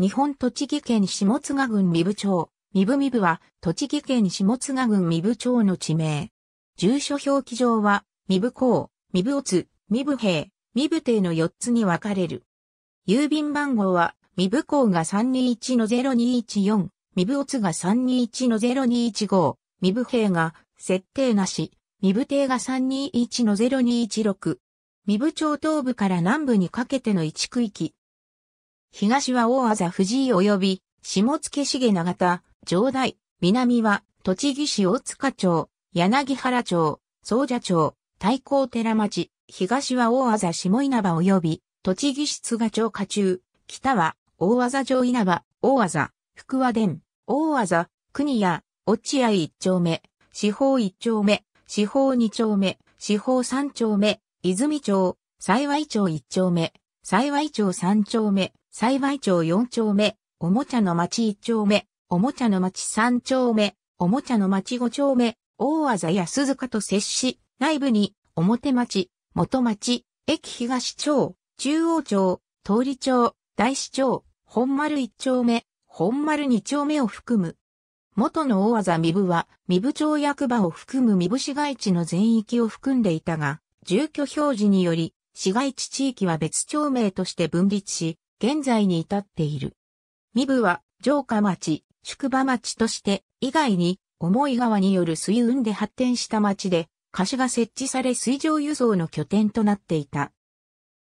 日本栃木県下津郡三部町、三部三部は、栃木県下津郡三部町の地名。住所表記上は、三部港、三部津、三部平、三部邸の4つに分かれる。郵便番号は、三部港が321-0214、三部津が321-0215、三部平が、設定なし、三部邸が321-0216。三部町東部から南部にかけての一区域、東は大字藤井及び、下野重長田、上代、南は、栃木市大塚町、柳原町、総社町、太閤寺町、東は大字下稲葉及び、栃木市津賀町家中、北は、大字城稲葉、大字、福和殿、大字、国屋、落合一丁目、四方一丁目、四方二丁目、四方三丁目、泉町、幸町一丁目、幸町三丁目、幸町四丁目、おもちゃの町一丁目、おもちゃの町三丁目、おもちゃの町五丁目、大技や鈴鹿と接し、内部に、表町、元町、駅東町、中央町、通り町、大市町、本丸一丁目、本丸二丁目を含む。元の大技三部は、三部町役場を含む三部市街地の全域を含んでいたが、住居表示により、市街地地域は別町名として分立し、現在に至っている。三部は城下町、宿場町として以外に重い川による水運で発展した町で、貸しが設置され水上輸送の拠点となっていた。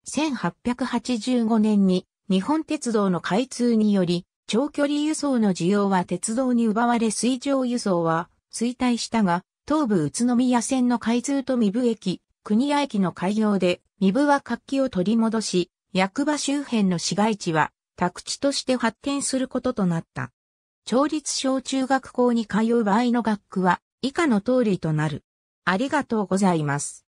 1885年に日本鉄道の開通により、長距離輸送の需要は鉄道に奪われ水上輸送は衰退したが、東武宇都宮線の開通と三部駅、国や駅の開業で、身部は活気を取り戻し、役場周辺の市街地は、宅地として発展することとなった。町立小中学校に通う場合の学区は、以下の通りとなる。ありがとうございます。